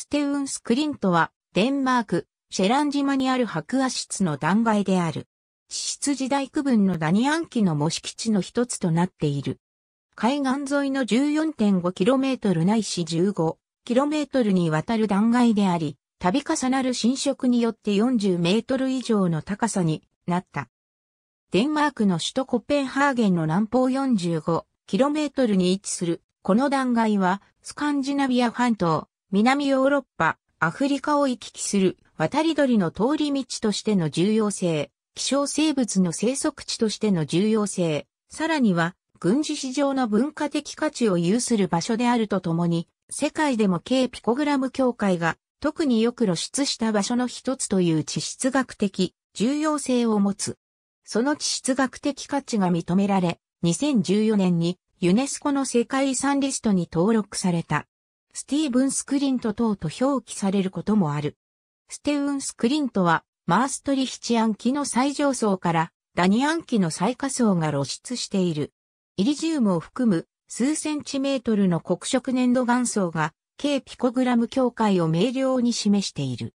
ステウンスクリントは、デンマーク、シェラン島にある白亜質の断崖である。地質時代区分のダニアン期の模式地の一つとなっている。海岸沿いの 14.5km ないし 15km にわたる断崖であり、度重なる侵食によって40メートル以上の高さになった。デンマークの首都コペンハーゲンの南方 45km に位置する、この断崖は、スカンジナビア半島、南ヨーロッパ、アフリカを行き来する渡り鳥の通り道としての重要性、希少生物の生息地としての重要性、さらには軍事史上の文化的価値を有する場所であるとともに、世界でも K ピコグラム協会が特によく露出した場所の一つという地質学的重要性を持つ。その地質学的価値が認められ、2014年にユネスコの世界遺産リストに登録された。スティーブン・スクリント等と表記されることもある。ステウン・スクリントは、マーストリヒチアン期の最上層からダニアン期の最下層が露出している。イリジウムを含む数センチメートルの黒色粘土岩層が、K ピコグラム境界を明瞭に示している。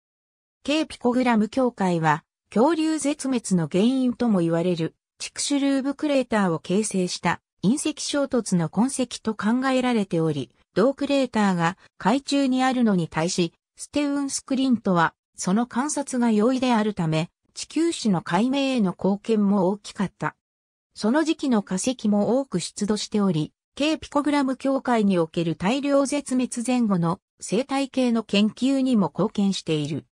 K ピコグラム境界は、恐竜絶滅の原因とも言われる、チクシュルーブクレーターを形成した隕石衝突の痕跡と考えられており、同クレーターが海中にあるのに対し、ステウンスクリントは、その観察が容易であるため、地球史の解明への貢献も大きかった。その時期の化石も多く出土しており、K ピコグラム協会における大量絶滅前後の生態系の研究にも貢献している。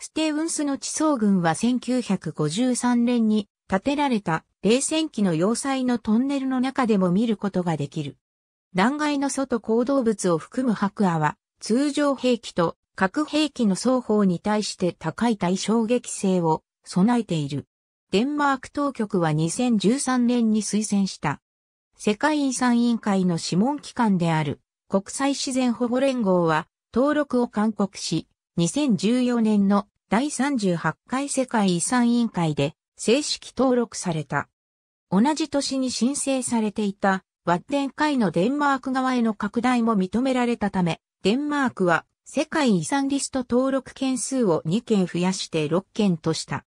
ステウンスの地層群は1953年に建てられた冷戦期の要塞のトンネルの中でも見ることができる。弾劾の外行動物を含む白亜は、通常兵器と核兵器の双方に対して高い対衝撃性を備えている。デンマーク当局は2013年に推薦した。世界遺産委員会の諮問機関である国際自然保護連合は登録を勧告し、2014年の第38回世界遺産委員会で正式登録された。同じ年に申請されていたワッテン海のデンマーク側への拡大も認められたため、デンマークは世界遺産リスト登録件数を2件増やして6件とした。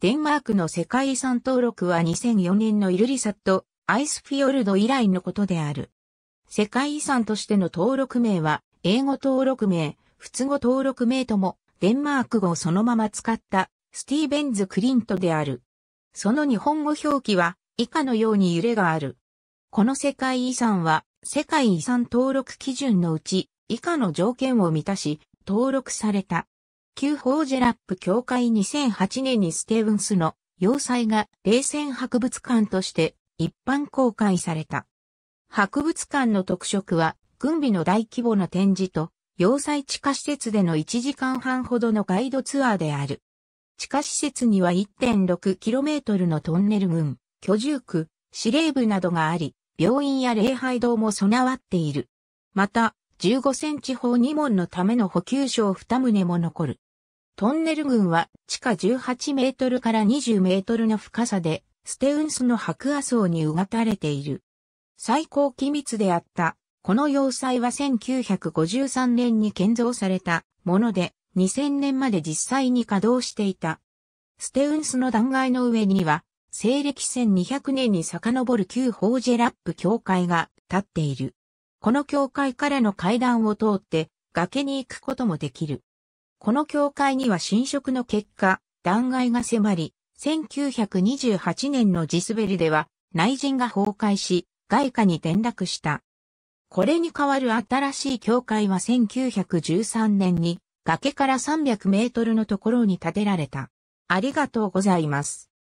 デンマークの世界遺産登録は2004年のイルリサット、アイスフィヨルド以来のことである。世界遺産としての登録名は、英語登録名、通語登録名とも、デンマーク語をそのまま使った、スティーベンズ・クリントである。その日本語表記は、以下のように揺れがある。この世界遺産は、世界遺産登録基準のうち、以下の条件を満たし、登録された。旧ホージェラップ協会2008年にステーブンスの要塞が冷戦博物館として一般公開された。博物館の特色は、軍備の大規模な展示と、要塞地下施設での1時間半ほどのガイドツアーである。地下施設には 1.6km のトンネル群、居住区、司令部などがあり、病院や礼拝堂も備わっている。また、15センチ砲2門のための補給を2棟も残る。トンネル群は地下18メートルから20メートルの深さで、ステウンスの白亜層にうがたれている。最高機密であった、この要塞は1953年に建造されたもので、2000年まで実際に稼働していた。ステウンスの断崖の上には、西暦1200年に遡る旧ホージェラップ教会が建っている。この教会からの階段を通って崖に行くこともできる。この教会には侵食の結果、断崖が迫り、1928年の地滑りでは内陣が崩壊し、外貨に転落した。これに代わる新しい教会は1913年に崖から300メートルのところに建てられた。ありがとうございます。